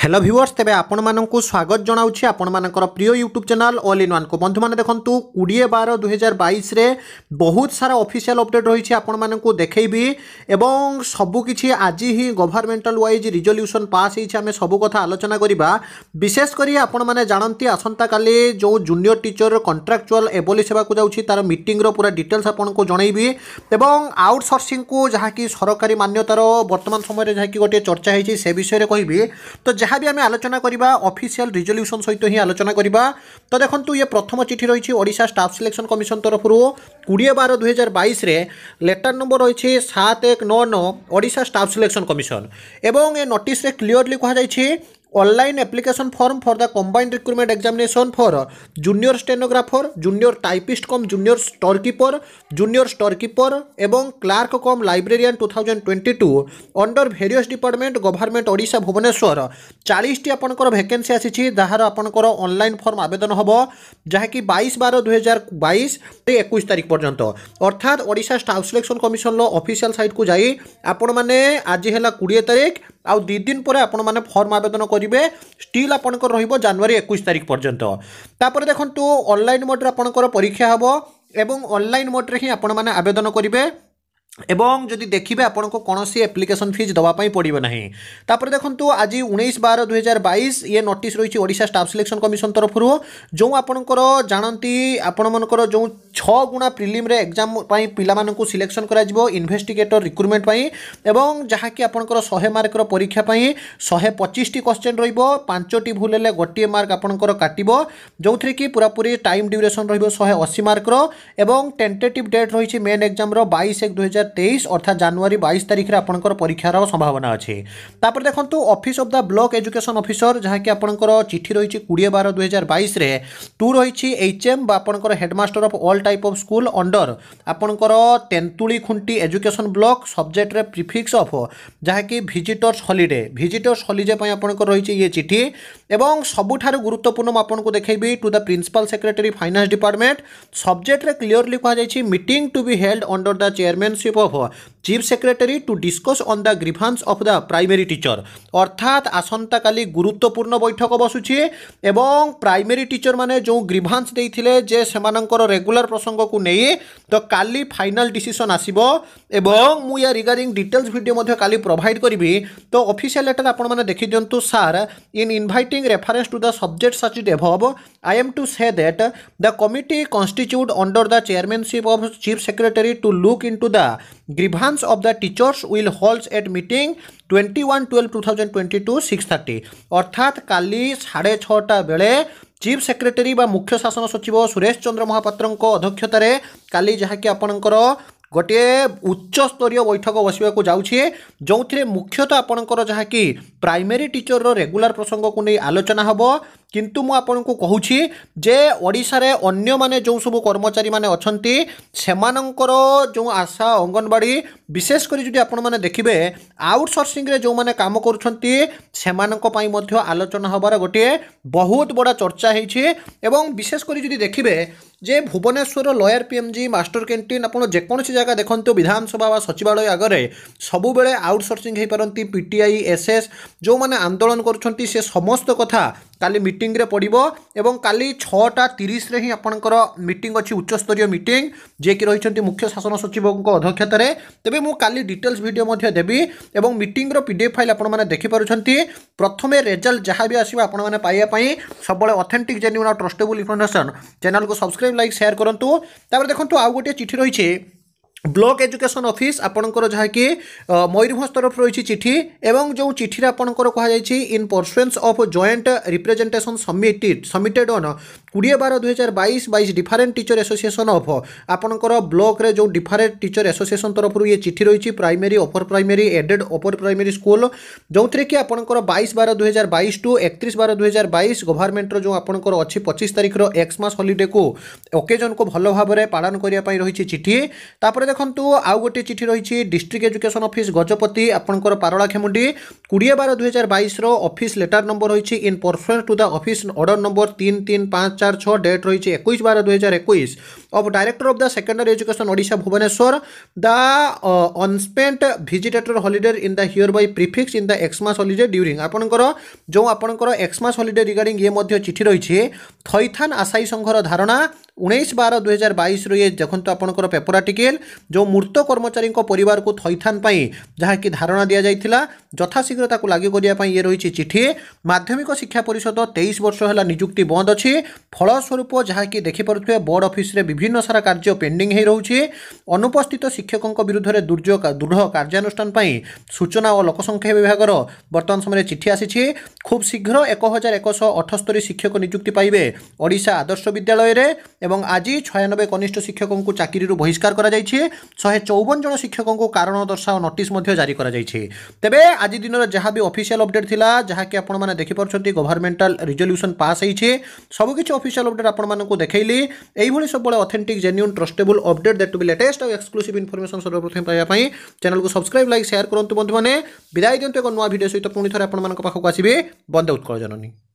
hello viewers তবে আপনার স্বাগত জনাওছি আপনার প্রিয় ইউট্যুব চ্যানেল অল ইন ওয়ানকু বন্ধু মানে দেখুন কোড়িয়ে বার দুই হাজার বাইশে বহুত সারা অফিসিয়াল অপডেট রয়েছে আপনার দেখেবি এবং সবুকিছি আজি হি গভর্নমেন্টাল ওয়াইজ রিজল্যুশন পাস হয়েছে আমি সবু কথা আলোচনা করা বিশেষ করে আপনার জাঁতি আসন্তকালে যে জুনিয়র টিচর কন্ট্রাকচুয়াল এবলিশ হওয়া যাচ্ছি তার মিটিংর পুরা ডিটেলস আপনার জনাইবি এবং আউটসোর্সিং যা কি সরকারি মান্যতার বর্তমান সময়ের যা কি গোটিয়ে চর্চা হয়েছে সে বিষয়ে কহবি তো যা বি আমি আলোচনা করা অফিসিয়াল রিজল্যুশন সহ হি আলোচনা করা তো দেখুন ইয়ে প্রথম চিঠি রয়েছে ওড়শা স্টাফ সিলেকশন কমিশন তরফর কোড়িয়ে বার দুই হাজার বাইশে লেটার নম্বর রয়েছে সাত এক ন ন ওড়শা স্টাফ সিলেকশন কমিশন এবং এ নোটিসে ক্লিয়রলি কুহযাই online application form for the combined recruitment examination for junior stenographer junior typist cum junior storekeeper junior storekeeper এবং clerk cum librarian two thousand twenty two under various department government Odisha Bhubaneswar চাশটি আপনার vacancy আসিছে যাহার আপনার online form আবেদন হব যাকি বাইশ বার দুই হাজার বাইশ একুশ তারিখ পর্যন্ত অর্থাৎ Odisha staff selection commission official site কু যাই আপন মানে আজি হেলা কোড়িয়ে তারিখ আউ দুই দিন পরে আপনার মানে ফর্ম আবেদন করবে স্টিল আপনার রহব জানুয়ারি একুশ তারিখ পর্যন্ত তাপরে দেখুন অনলাইন মোড্রে আপনার পরীক্ষা হব এবং অনলাইন মোড্রে হি আপনার আবেদন করবে এবং যদি দেখবে আপনার কোণী আপ্লিকেসন ফিজ দেওয়া পড়বে না তাপরে দেখুন আজ উনিশ বার দুই হাজার বাইশ ইয়ে নোটিস রয়েছে ওড়শা স্টাফ সিলেকশন কমিশন তরফর যে আপনার জাঁতি আপনার যে ছুণা গুণা প্রিলিমে এক্সাম পিলা সিলেকশন করা ইনভেস্টিগেটর রিক্রুটমেন্ট এবং যা কি আপনার শহে মার্কর পরীক্ষা শহে পঁচিশটি কোশ্চেন রহব পাঁচটি ভুল হলে গোটিয়ে মার্ক আপনার কাটব যে কি পুরাপুরি টাইম ডিউরেসন রহব শহে অশি মার্কর এবং টেন্টেটিভ ডেট রয়েছে মেন এক্সামর বাইশ এক দুই হাজার তেইশ অর্থাৎ জানুয়ারি বাইশ তারিখে আপনার পরীক্ষার সম্ভাবনা আছে তাপরে দেখুন office of the block education officer যাকে আপনার চিঠি রয়েছে কোড়িয়ে বার দুই হাজার বাইশে টু রয়েছে এইচএম বা আপনার headmaster of all type of school under আপনার তেন্তুড়ি খুঁটি এজুকেশন ব্লক সবজেক্টরে প্রিফিক্স অফ যাকে ভিজিটর্স হলিডে ভিজিটর্স হলিডে আপনার রয়েছে ইয়ে চিঠি এবং ସବୁଠାରୁ ଗୁରୁତ୍ୱପୂର୍ଣ୍ଣ ମୁଁ ଆପଣଙ୍କୁ ଦେଖେଇବି to the principal secretary finance department ସବଜେକ୍ଟରେ କ୍ଲିଅରଲି କୁହାଯାଇଛି meeting to be held under the chairmanship of chief secretary to discuss on the grievance of the primary teacher অর্থাৎ আসন্তকালি গুরুত্বপূর্ণ বৈঠক বসুছে এবং প্রাইমেরি টিচর মানে যে গ্রিভান্স দিয়েছিল যে সেমানকর রেগুলার প্রসঙ্গকু নিয়ে তো কালি ফাইনাল ডিসিশন আসিব এবং মু ইয়া রিগার্ডিং ডিটেলস ভিডিও মধ্যে কালি প্রোভাইড করিবি তো অফিসিয়াল লেটার আপনার মানে দেখি দিও sir in inviting reference to the subjects such above I am to say that the committee constitute under the chairmanship of chief secretary to look into the grievance of the teachers will holds at meeting twenty one twelve two thousand twenty two six thirty অর্থাৎ কালি সাড়ে ছটা বেড়ে chief secretary বা মুখ্য শাসন সচিব সুরেশ চন্দ্র মহাপাত্রଙ୍କ অধ্যক্ষতার কালি যাকি আপনার ଗୋଟିଏ ଉଚ୍ଚସ୍ତରୀୟ ବୈଠକ ବସିବାକୁ ଯାଉଛି ଯେଉଁଥିରେ ମୁଖ୍ୟତଃ ଆପଣଙ୍କର ଯାହାକି ପ୍ରାଇମେରୀ ଟିଚରର ରେଗୁଲାର ପ୍ରସଙ୍ଗକୁ ନେଇ ଆଲୋଚନା ହେବ କିନ୍ତୁ ମୁଁ ଆପଣଙ୍କୁ କହୁଛି ଯେ ଓଡ଼ିଶାରେ ଅନ୍ୟମାନେ ଯେଉଁ ସବୁ କର୍ମଚାରୀମାନେ ଅଛନ୍ତି ସେମାନଙ୍କର ଯେଉଁ ଆଶା ଅଙ୍ଗନବାଡ଼ି ବିଶେଷ କରି ଯଦି ଆପଣମାନେ ଦେଖିବେ ଆଉଟସୋର୍ସିଂରେ ଯେଉଁମାନେ କାମ କରୁଛନ୍ତି ସେମାନଙ୍କ ପାଇଁ ମଧ୍ୟ ଆଲୋଚନା ହେବାର ଗୋଟିଏ ବହୁତ ବଡ଼ ଚର୍ଚ୍ଚା ହେଇଛି ଏବଂ ବିଶେଷ କରି ଯଦି ଦେଖିବେ ଯେ ଭୁବନେଶ୍ୱର ଲୟର ପିଏମ୍ଜି ମାଷ୍ଟର କ୍ୟାଣ୍ଟିନ୍ ଆପଣ ଯେକୌଣସି ଜାଗା ଦେଖନ୍ତୁ ବିଧାନସଭା ବା ସଚିବାଳୟ ଆଗରେ ସବୁବେଳେ ଆଉଟସୋର୍ସିଂ ହୋଇପାରନ୍ତି ପିଟିଆଇ ଏସ୍ଏସ୍ ଯେଉଁମାନେ ଆନ୍ଦୋଳନ କରୁଛନ୍ତି ସେ ସମସ୍ତ କଥା কালি মিটিং রে পড়ব এবং কালি ছটা তিরিশে হি আপনার মিটিং অছি উচ্চস্তরীয় মিটিং যিকি রয়েছেন মুখ্য শাসন সচিব অধ্যক্ষতার তবে মু কালি ডিটেলস ভিডিও দেবি এবং মিটিং র পিডিএফ ফাইল আপনার দেখিপারুচ্ছেন প্রথমে রেজল্ট যা বি আসবে আপনার পাইবা সবুলে অথেন্টিক জেনুইন আর trustable information channel subscribe like share করতু তাপরে দেখুন আউ গোটি চিঠি রয়েছে ବ୍ଲକ୍ ଏଜୁକେସନ୍ ଅଫିସ୍ ଆପଣଙ୍କର ଯାହାକି ମୟୂରଭଞ୍ଜ ତରଫରୁ ରହିଛି ଚିଠି ଏବଂ ଯେଉଁ ଚିଠିରେ ଆପଣଙ୍କର କୁହାଯାଇଛି in pursuance of joint representation submitted submitted on কোড়িয়ে বার দুই হাজার বাইশ বাইশ ডিফারেন্ট ଟିଚର ଆସୋସିଏସନ୍ ଅଫ୍ ଆପଣଙ୍କର ବ୍ଲକରେ ଯେଉଁ ଡିଫାରେଣ୍ଟ ଟିଚର ଆସୋସିଏସନ୍ ତରଫରୁ ଇଏ ଚିଠି ରହିଛି primary upper primary aided upper primary school ଯେଉଁଥିରେ କି ଆପଣଙ୍କର ବାଇଶ ବାର ଦୁଇହଜାର ବାଇଶ ଟୁ ଏକତିରିଶ ବାର ଦୁଇହଜାର ବାଇଶ ଗଭର୍ଣ୍ଣମେଣ୍ଟର ଯେଉଁ ଆପଣଙ୍କର ଅଛି ପଚିଶ ତାରିଖର ଏକ୍ସ ମାସ ହଲିଡେକୁ ଓକେଜନ୍କୁ ଭଲ ଭାବରେ ପାଳନ କରିବା ପାଇଁ ରହିଛି ଚିଠି ତାପରେ ଦେଖନ୍ତୁ ଆଉ ଗୋଟିଏ ଚିଠି ରହିଛି ଡିଷ୍ଟ୍ରିକ୍ଟ ଏଜୁକେସନ୍ ଅଫିସ୍ ଗଜପତି ଆପଣଙ୍କର ପାରଳାଖେମୁଣ୍ଡି କୋଡ଼ିଏ ବାର ଦୁଇହଜାର ବାଇଶର ଅଫିସ୍ ଲେଟର ନମ୍ବର ରହିଛି in reference to the office order number ତିନି ତିନି ପାଞ୍ଚ চার ছ ডেট রয়েছে একুশ বার দুই হাজার একুশ of director of the secondary education Odisha Bhubaneswar the unspent visitor holiday in the year by prefix in the Xmas holiday during আপনার যে আপনার এক্সমাস হলিডে রিগার্ডিং ইয়ে মধ্যে চিঠি রয়েছে থৈথান আশায়ী সংঘর ধারণা ଉଣେଇଶ ବାର ଦୁଇହଜାର ବାଇଶରୁ ବାଇଶରେ ଦେଖନ୍ତୁ ଆପଣଙ୍କର ପେପର ଆର୍ଟିକେଲ୍ ଯେଉଁ ମୃତ କର୍ମଚାରୀଙ୍କ ପରିବାରକୁ ଥଇଥାନ ପାଇଁ ଯାହାକି ଧାରଣା ଦିଆଯାଇଥିଲା ଯଥାଶୀଘ୍ର ତାକୁ ଲାଗୁ କରିବା ପାଇଁ ଇଏ ରହିଛି ଚିଠି ମାଧ୍ୟମିକ ଶିକ୍ଷା ପରିଷଦ ତେଇଶ ବର୍ଷ ହେଲା ନିଯୁକ୍ତି ବନ୍ଦ ଅଛି ଫଳସ୍ୱରୂପ ଯାହାକି ଦେଖିପାରୁଥିବେ ବୋର୍ଡ଼ ଅଫିସରେ ବିଭିନ୍ନ ସାରା କାର୍ଯ୍ୟ ପେଣ୍ଡିଂ ହୋଇ ରହୁଛି ଅନୁପସ୍ଥିତ ଶିକ୍ଷକଙ୍କ ବିରୁଦ୍ଧରେ ଦୁର୍ଯୋଗ ଦୃଢ଼ କାର୍ଯ୍ୟାନୁଷ୍ଠାନ ପାଇଁ ସୂଚନା ଓ ଲୋକସଂଖ୍ୟା ବିଭାଗର ବର୍ତ୍ତମାନ ସମୟରେ ଚିଠି ଆସିଛି ଖୁବ୍ ଶୀଘ୍ର ଏକ ହଜାର ଏକଶହ ଅଠସ୍ତରୀ ଶିକ୍ଷକ ନିଯୁକ୍ତି ପାଇବେ ଓଡ଼ିଶା ଆଦର୍ଶ ବିଦ୍ୟାଳୟରେ এবং ଆଜି ଛୟାନବେ କନିଷ୍ଠ ଶିକ୍ଷକଙ୍କୁ ଚାକିରିରୁ ବହିଷ୍କାର କରାଯାଇଛି ଶହେ ଚଉବନ ଜଣ ଶିକ୍ଷକଙ୍କୁ କାରଣ ଦର୍ଶାଅ ନୋଟିସ୍ ମଧ୍ୟ ଜାରି କରାଯାଇଛି ତେବେ ଆଜି ଦିନର ଯାହା ବି ଅଫିସିଆଲ ଅପଡେଟ୍ ଥିଲା ଯାହାକି ଆପଣମାନେ ଦେଖିପାରୁଛନ୍ତି ଗଭର୍ଣ୍ଣମେଣ୍ଟାଲ ରିଜଲ୍ୟୁସନ୍ ପାସ୍ ହେଇଛି ସବୁକିଛି ଅଫିସିଆଲ ଅପଡେଟ୍ ଆପଣମାନଙ୍କୁ ଦେଖାଇଲି ଏଇଭଳି ସବୁବେଳେ authentic genuine trustable update that to be latest ଆଉ ଏକ୍ସକ୍ଲୁସିଭ୍ ଇନଫର୍ମେସନ୍ ସର୍ବପ୍ରଥମେ ପାଇବା ପାଇଁ ଚ୍ୟାନେଲକୁ ସବସ୍କ୍ରାଇବ୍ ଲାଇକ୍ ସେୟାର କରନ୍ତୁ ବନ୍ଧୁମାନେ ବିଦାୟ ଦିଅନ୍ତୁ ଏକ ନୂଆ ଭିଡ଼ିଓ ସହିତ ପୁଣି ଥରେ ଆପଣମାନଙ୍କ ପାଖକୁ ଆସିବି ବନ୍ଦେ ଉତ୍କଳ ଜନନୀ